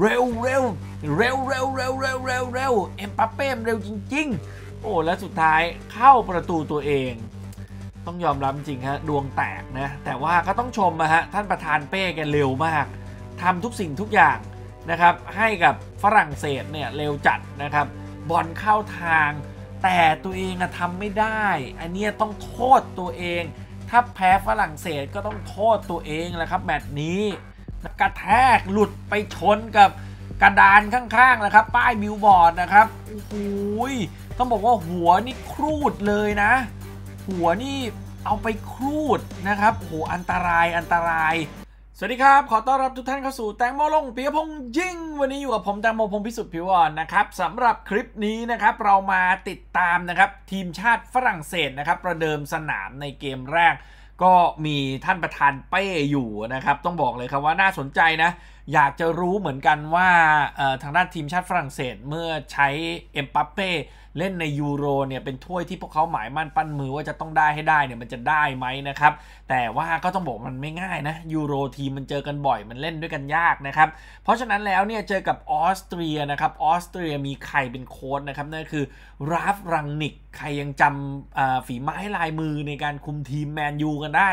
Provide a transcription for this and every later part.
เร็วเร็วเร็วเร็วเร็วเร็วเร็วเร็วเอ็มปาเป้เร็วจริง ๆ โอ้และสุดท้ายเข้าประตูตัวเอง ต้องยอมรับจริงฮะดวงแตกนะแต่ว่าก็ต้องชมนะฮะท่านประธานเป้แกเร็วมากทำทุกสิ่งทุกอย่างนะครับ ให้กับฝรั่งเศสเนี่ยเร็วจัดนะครับบอลเข้าทาง แต่ตัวเองอะทำไม่ได้อันนี้ต้องโทษตัวเอง ถ้าแพ้ฝรั่งเศสก็ต้องโทษตัวเองแหละครับแมตช์นี้กระแทกหลุดไปชนกับกระดานข้างๆนะครับป้ายบิวบอร์ดนะครับโอ้โหต้องบอกว่าหัวนี่ครูดเลยนะ หัวนี่เอาไปครูดนะครับโหอันตรายอันตราย สวัสดีครับขอต้อนรับทุกท่านเข้าสู่แตงโมลงเปียพงษ์ยิ่งวันนี้อยู่กับผมแตงโมพงพิสุทธิ์ผิวอ่อนนะครับสำหรับคลิปนี้นะครับเรามาติดตามนะครับ ทีมชาติฝรั่งเศสนะครับ ประเดิมสนามในเกมแรกก็มีท่านประธานเป้อยู่นะครับ ต้องบอกเลยครับว่าน่าสนใจนะ อยากจะรู้เหมือนกันว่าทางด้านทีมชาติฝรั่งเศสเมื่อใช้เอ็มปัปเป้เล่นในยูโรเนี่ยเป็นถ้วยที่พวกเขาหมายมั่นปั้นมือว่าจะต้องได้ให้ได้เนี่ยมันจะได้ไหมนะครับ แต่ว่าก็ต้องบอกมันไม่ง่ายนะยูโรทีมมันเจอกันบ่อยมันเล่นด้วยกันยากนะครับ เพราะฉะนั้นแล้วเนี่ยเจอกับออสเตรียนะครับ ออสเตรียมีใครเป็นโค้ดนะครับนั่นคือราฟรังนิก ใครยังจำฝีไม้ลายมือในการคุมทีมแมนยูกันได้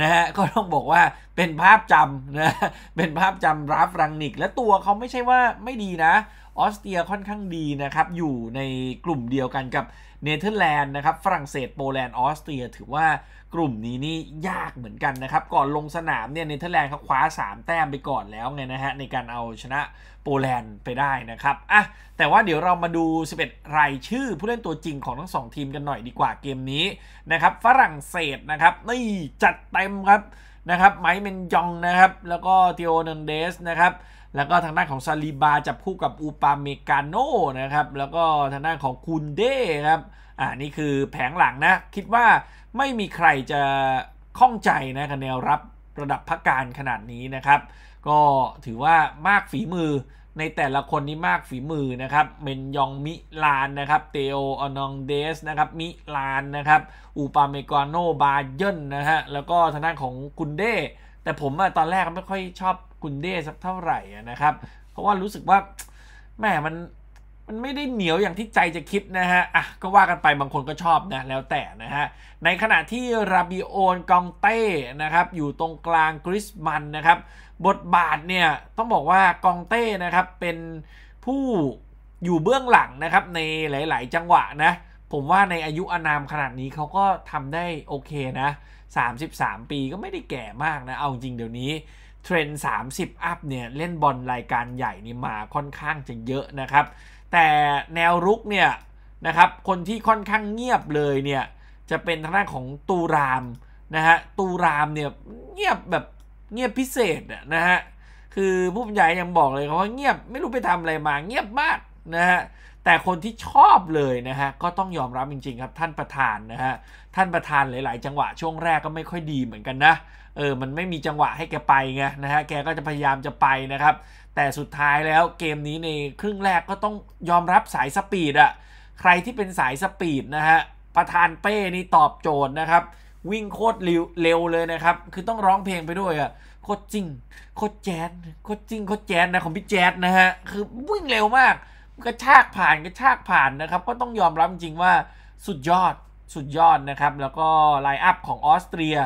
นะฮะก็ต้องบอกว่าเป็นภาพจำนะเป็นภาพจำราฟรังนิก และตัวเขาไม่ใช่ว่าไม่ดีนะออสเตรียค่อนข้างดีนะครับ อยู่ในกลุ่มเดียวกันกับเนเธอร์แลนด์นะครับ ฝรั่งเศส โปแลนด์ ออสเตรีย ถือว่ากลุ่มนี้นี่ยากเหมือนกันนะครับ ก่อนลงสนามเนี่ยเนเธอร์แลนด์เขาคว้า3แต้มไปก่อนแล้วไงนะฮะในการเอาชนะโปแลนด์ไปได้นะครับอ่ะแต่ว่าเดี๋ยวเรามาดู 11 รายชื่อ ผู้เล่นตัวจริงของทั้ง 2 ทีมกันหน่อยดีกว่าเกมนี้นะครับ ฝรั่งเศสนะครับนี่จัดเต็มครับนะครับ ไมค์เมนยองนะครับแล้วก็เทโอนันเดสนะครับแล้วก็ทางด้านของซาลีบาจับคู่กับอูปาเมกาโนนะครับแล้วก็ทางด้านของคุนเด้ครับ อ่า นี่คือแผงหลังนะ คิดว่าไม่มีใครจะข้องใจนะกับแนวรับระดับพักการขนาดนี้นะครับ ก็ถือว่ามากฝีมือในแต่ละคนนี่มากฝีมือนะครับเมนยองมิลานนะครับเตโออนองเดสนะครับมิลานนะครับอูปาเมกาโนบาเยนนะฮะแล้วก็ทางด้านของคุนเด้แต่ผมอะตอนแรกไม่ค่อยชอบกุนเด้สักเท่าไหร่นะครับ เพราะว่ารู้สึกว่าแม่มันมันไม่ได้เหนียวอย่างที่ใจจะคิดนะฮะ อ่ะก็ว่ากันไปบางคนก็ชอบนะแล้วแต่นะฮะ ในขณะที่ราบิโอนกองเต้นะครับ อยู่ตรงกลางกริสมันนะครับ บทบาทเนี่ยต้องบอกว่ากองเต้นะครับเป็นผู้อยู่เบื้องหลังนะครับ ในหลายๆ จังหวะนะ ผมว่าในอายุอานามขนาดนี้เขาก็ทำได้โอเคนะ 33 ปีก็ไม่ได้แก่มากนะเอาจริงเดี๋ยวนี้เทรนด์30 อัพเนี่ยเล่นบอลรายการใหญ่นี่มาค่อนข้าง จะ เยอะนะครับ แต่แนวรุกเนี่ยนะครับคนที่ค่อนข้างเงียบเลยเนี่ยจะเป็นทางด้าน ของตูรามนะฮะตูรามเนี่ยเงียบแบบเงียบพิเศษนะฮะคือผู้บรรยายยัง บอกเลยเขาว่า เงียบไม่รู้ไปทำอะไรมาเงียบมากนะฮะแต่คนที่ชอบเลยนะฮะก็ต้องยอมรับจริง ๆ ครับ ท่านประธานนะฮะท่านประธานหลาย ๆ จังหวะช่วงแรกก็ไม่ค่อยดีเหมือนกันนะเออมันไม่มีจังหวะให้แกไปไงนะฮะแกก็จะพยายามจะไปนะครับ แต่สุดท้ายแล้วเกมนี้ในครึ่งแรกก็ต้องยอมรับสายสปีดอะใครที่เป็นสายสปีดนะฮะประธานเป้นี่ตอบโจทย์นะครับวิ่งโคตรเร็วเลยนะครับคือต้องร้องเพลงไปด้วยอะโคตรจริงโคตรแจ๊ดโคตรจริงโคตรแจ๊ดนะของพี่แจ๊ดนะฮะคือวิ่งเร็วมากกระชากผ่านกระชากผ่านนะครับ ก็ต้องยอมรับจริงว่าสุดยอดสุดยอดนะครับแล้วก็ไลน์อัพของออสเตรีย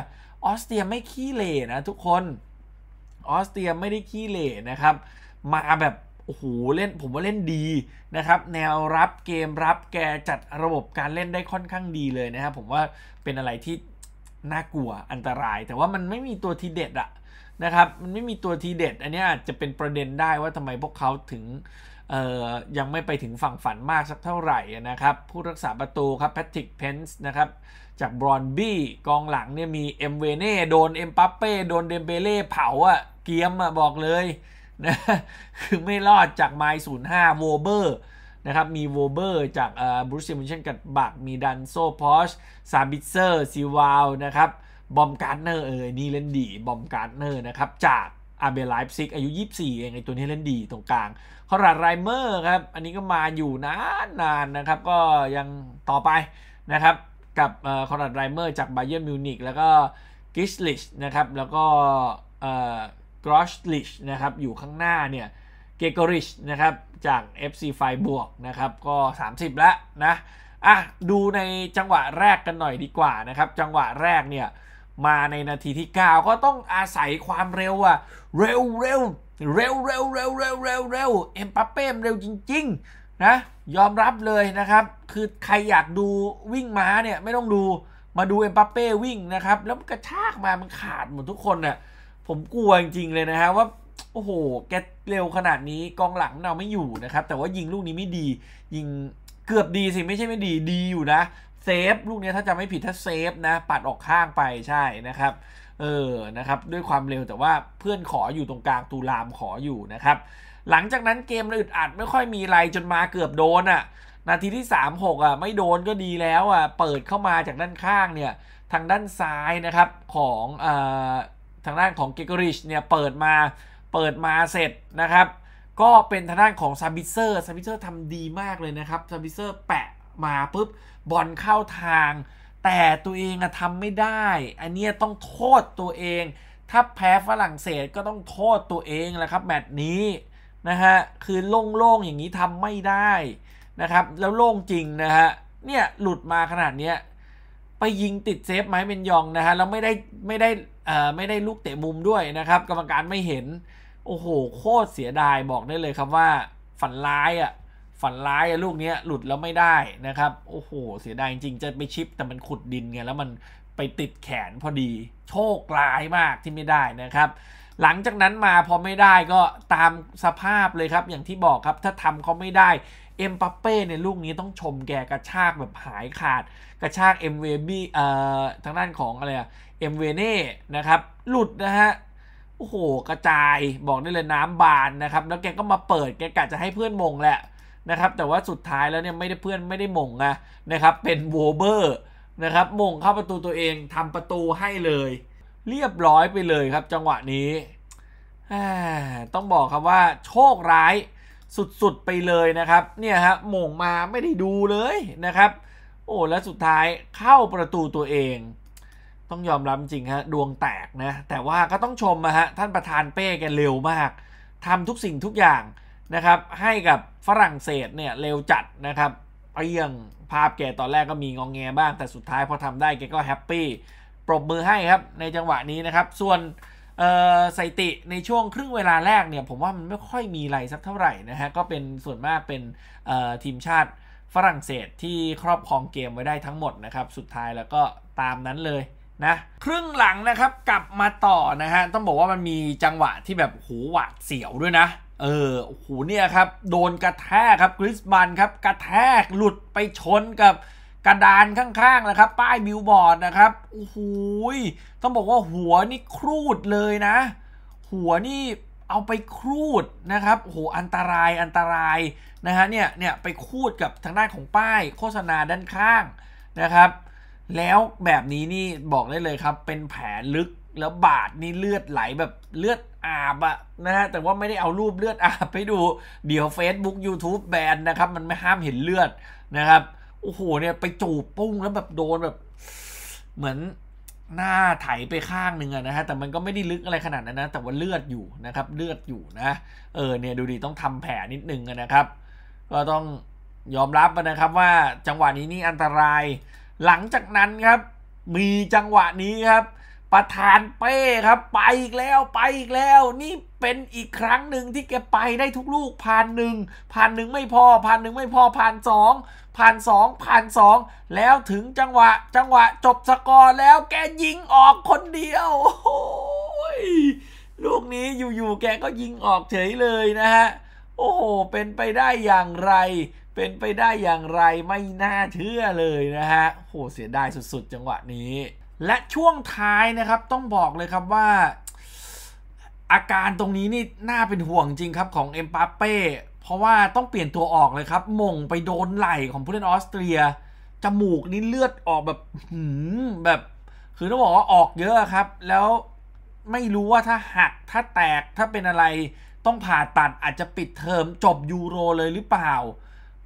ออสเตรียไม่ขี้เหร่นะทุกคนออสเตรียไม่ได้ขี้เหร่นะครับ มาแบบโอ้โหเล่น ผมว่าเล่นดีนะครับแนวรับเกมรับ แกจัดระบบการเล่นได้ค่อนข้างดีเลยนะครับผมว่าเป็นอะไรที่น่ากลัวอันตราย แต่ว่ามันไม่มีตัวทีเด็ดอะนะครับมันไม่มีตัวทีเด็ดอันนี้อาจจะเป็นประเด็นได้ว่าทำไมพวกเขาถึงยังไม่ไปถึงฝั่งฝันมากสักเท่าไหร่นะครับ ผู้รักษาประตู ครับแพทริกเพนส์นะครับ จากบรอนบี้กองหลังเนี่ยมี เอ็มเวเน่ โดน เอ็มปัปเป้โดนเดมเบเล่ เผาอะเกียมอะบอกเลยนะคือไม่รอดจากไมล์ศูนย์ห้าโวเบอร์นะครับมีโวเบอร์จากบรูซิมเชนกับบักมีดันโซพอชซาบิเซอร์ซีวาวนะครับบอมการ์เนอร์เออนี่เล่นดีบอมการ์เนอร์นะครับจากอาเบลไลฟ์ซิกอายุ 24เองไอตัวนี้เล่นดีตรงกลางคอราดไรเมอร์ครับอันนี้ก็มาอยู่นานๆนนนะครับก็ยังต่อไปนะครับกับคอราดไรเมอร์จากไบเยอร์มิวนิกแล้วก็กิสลิชนะครับแล้วก็กรอชลิชนะครับอยู่ข้างหน้าเนี่ยเกโกริชนะครับจาก FC ไฟบวกนะครับก็ 30 แล้วนะอ่ะดูในจังหวะแรกกันหน่อยดีกว่านะครับจังหวะแรกเนี่ยมาในนาทีที่ 9 ก็ต้องอาศัยความเร็วอะเร็วเร็วเร็วเร็วเร็วเร็วเร็วเร็วเอ็มปัปเป้เร็วจริง ๆ นะ ยอมรับเลยนะครับ คือใคร อยากดูวิ่งม้าเนี่ยไม่ต้องดูมาดูเอ็มปัปเป้วิ่งนะครับ แล้วกระชากมามันขาดหมดทุกคนเนี่ยผมกลัวจริง ๆเลยนะฮะว่าโอ้โหแกเร็วขนาดนี้กองหลังเราไม่อยู่นะครับแต่ว่ายิงลูกนี้ไม่ดี ยิงเกือบดีสิไม่ใช่ไม่ดีดีอยู่นะเซฟลูกนี้ถ้าจะไม่ผิดถ้าเซฟนะปัดออกข้างไปใช่นะครับเออ นะครับ ด้วยความเร็วแต่ว่าเพื่อนขออยู่ตรงกลางตูรามขออยู่นะครับ หลังจากนั้นเกมอึดอัดไม่ค่อยมีไรจนมาเกือบโดนอะ่ะ นาทีที่ 3 6อ่ะไม่โดนก็ดีแล้วอ่ะ เปิดเข้ามาจากด้านข้างเนี่ยทางด้านซ้ายนะครับของอทางด้านของเกกอริชเนี่ยเปิดมาเปิดมาเสร็จนะครับ ก็เป็นทางด้านของซาบิเซอร์ซาบิเซอร์ทำดีมากเลยนะครับซาบิเซอร์แปะมาปุ๊บบอลเข้าทางแต่ตัวเองอะทำไม่ได้ อันเนี้ยต้องโทษตัวเอง ถ้าแพ้ฝรั่งเศสก็ต้องโทษตัวเองแหละครับแมตช์นี้นะฮะ คือโล่งๆอย่างนี้ทำไม่ได้นะครับ แล้วโล่งจริงนะฮะ เนี่ยหลุดมาขนาดเนี้ย ไปยิงติดเซฟไหมเป็นยองนะฮะ แล้วไม่ได้ไม่ได้ไม่ได้ลูกเตะมุมด้วยนะครับ กรรมการไม่เห็น โอ้โหโคตรเสียดายบอกได้เลยครับว่าฝันร้ายอะ่ะฝันร้ายลูกนี้หลุดแล้วไม่ได้นะครับ โอ้โห เสียดายจริงจะไปชิปแต่มันขุดดินไงแล้วมันไปติดแขนพอดี โชคร้ายมากที่ไม่ได้นะครับ หลังจากนั้นมาพอไม่ได้ก็ตามสภาพเลยครับ อย่างที่บอกครับ ถ้าทำเขาไม่ได้เอ็มปัปเป้ในลูกนี้ต้องชมแกกระชากแบบหายขาด กระชากเอ็มเวบี้เอ่อทางด้านของอะไรอะเอ็มเวเน่นะครับ หลุดนะฮะโอ้โหกระจายบอกได้เลยน้ำบานนะครับแล้วแกก็มาเปิดแกกะจะให้เพื่อนมงแหละนะครับแต่ว่าสุดท้ายแล้วเนี่ยไม่ได้เพื่อนไม่ได้มงนะนะครับเป็นโวเบอร์นะครับมงเข้าประตูตัวเองทำประตูให้เลย เรียบร้อยไปเลยครับ จังหวะนี้ต้องบอกครับว่า โชคร้ายสุดๆไปเลยนะครับเนี่ยฮะมงมาไม่ได้ดูเลยนะครับโอ้แล้วสุดท้ายเข้าประตูตัวเอง ต้องยอมรับจริงฮะดวงแตกนะแต่ว่าก็ต้องชมนะฮะท่านประธานเป้แกเร็วมากทำทุกสิ่งทุกอย่างนะครับให้กับฝรั่งเศสเนี่ยเร็วจัดนะครับเอียงภาพแกตอนแรกก็มีงองแงบ้างแต่สุดท้ายพอทำได้แกก็แฮปปี้ปรบมือให้ครับในจังหวะนี้นะครับส่วนสถิติในช่วงครึ่งเวลาแรกเนี่ยผมว่ามันไม่ค่อยมีอะไรสักเท่าไหร่นะฮะก็เป็นส่วนมากเป็นทีมชาติฝรั่งเศสที่ครอบครองเกมไว้ได้ทั้งหมดนะครับสุดท้ายแล้วก็ตามนั้นเลยนะครึ่งหลังนะครับกลับมาต่อนะฮะต้องบอกว่ามันมีจังหวะที่แบบหูหวาดเสียวด้วยนะเออโอ้โห เนี่ยครับ โดนกระแทกครับคริสบันครับ กระแทก หลุดไปชนกับกระดานข้างๆนะครับ ป้ายบิวบอร์ดนะครับโอ้โหต้องบอกว่าหัวนี่ครูดเลยนะ หัวนี่เอาไปครูดนะครับโอ้โหอันตราย อันตรายนะฮะ เนี่ย เนี่ย ไปคูดกับทางด้านของป้ายโฆษณาด้านข้างนะครับ แล้วแบบนี้นี่บอกได้เลยครับ เป็นแผลลึกแล้วบาดนี่เลือดไหลแบบเลือดอาบอะนะฮะแต่ว่าไม่ได้เอารูปเลือดอาบไปดู เดี๋ยว Facebook YouTube แบนนะครับมันไม่ห้ามเห็นเลือดนะครับโอ้โหเนี่ยไปจูบปุ้งแล้วแบบโดนแบบ เหมือนหน้าไถไปข้างหนึ่งนะฮะแต่มันก็ไม่ได้ลึกอะไรขนาดนั้นนะ แต่ว่าเลือดอยู่นะครับ เลือดอยู่นะ เออเนี่ยดูดีต้องทำแผลนิดนึงนะครับ ก็ต้องยอมรับนะครับว่าจังหวะนี้นี่อันตราย หลังจากนั้นครับ มีจังหวะนี้ครับประธานเป้ครับ ไปอีกแล้วไปอีกแล้ว นี่เป็นอีกครั้งหนึ่งที่แกไปได้ทุกลูกผ่านหนึ่งผ่านหนึ่งไม่พอผ่านหนึ่งไม่พอผ่านสองผ่านสองผ่านสองแล้วถึงจังหวะ จังหวะจบสกอร์แล้วแกยิงออกคนเดียวโอ้ยลูกนี้อยู่ๆแกก็ยิงออกเฉยเลยนะฮะโอ้โหเป็นไปได้อย่างไร เป็นไปได้อย่างไรไม่น่าเชื่อเลยนะฮะโหเสียดายสุดๆ จังหวะนี้และช่วงท้ายนะครับต้องบอกเลยครับว่า อาการตรงนี้นี่น่าเป็นห่วงจริงครับของเอ็มปาเป้เพราะว่าต้องเปลี่ยนตัวออกเลยครับมงไปโดนไหล่ของผู้เล่นออสเตรีย จมูกนี่เลือดออกแบบหืมแบบ คือต้องบอกว่าออกเยอะครับ แล้วไม่รู้ว่าถ้าหักถ้าแตกถ้าเป็นอะไร ต้องผ่าตัดอาจจะปิดเทอมจบยูโรเลยหรือเปล่า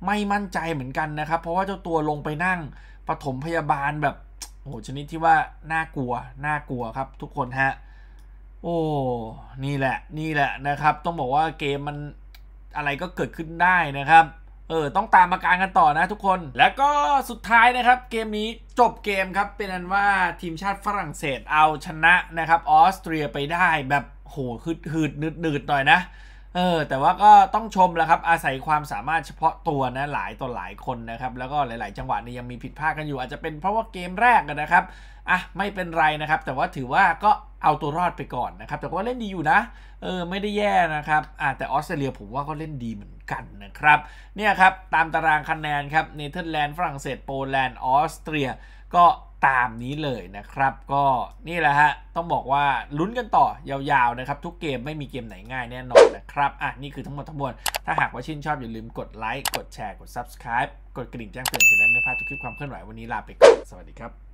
ไม่มั่นใจเหมือนกันนะครับ เพราะว่าเจ้าตัวลงไปนั่งปฐมพยาบาลแบบโอ้ชนิดที่ว่าน่ากลัวน่ากลัวครับ ทุกคนฮะโอ้ นี่แหละ นี่แหละนะครับ ต้องบอกว่าเกมมันอะไรก็เกิดขึ้นได้นะครับ เออต้องตามอาการกันต่อนะ ทุกคนแล้วก็สุดท้ายนะครับเกมนี้จบเกมครับเป็นอันว่าทีมชาติฝรั่งเศสเอาชนะนะครับออสเตรียไปได้แบบโหคือหืดนืดหน่อยนะเออแต่ว่าก็ต้องชมแหละครับอาศัยความสามารถเฉพาะตัวนะหลายต่อหลายคนนะครับแล้วก็หลายๆ จังหวะนี่ยังมีผิดพลาดกันอยู่ อาจจะเป็นเพราะว่าเกมแรกนะครับอ่ะไม่เป็นไรนะครับ แต่ว่าถือว่าก็เอาตัวรอดไปก่อนนะครับแต่ว่าเล่นดีอยู่นะเออไม่ได้แย่นะครับอ่ะแต่ออสเตรเลียผมว่าก็เล่นดีเหมือนกันนะครับเนี่ยครับตามตารางคะแนนครับเนเธอร์แลนด์ฝรั่งเศสโปแลนด์ออสเตรียก็ตามนี้เลยนะครับ ก็นี่แหละฮะ ต้องบอกว่า ลุ้นกันต่อยาวๆนะครับ ทุกเกมไม่มีเกมไหนง่ายแน่นอนนะครับ อ่ะ นี่คือทั้งหมดทั้งมวลถ้าหากว่าชื่นชอบ อย่าลืมกดไลค์กดแชร์กด subscribe กดกระดิ่งแจ้งเตือนจะได้ไม่พลาดทุกคลิปความเคลื่อนไหว วันนี้ลาไปก่อน สวัสดีครับ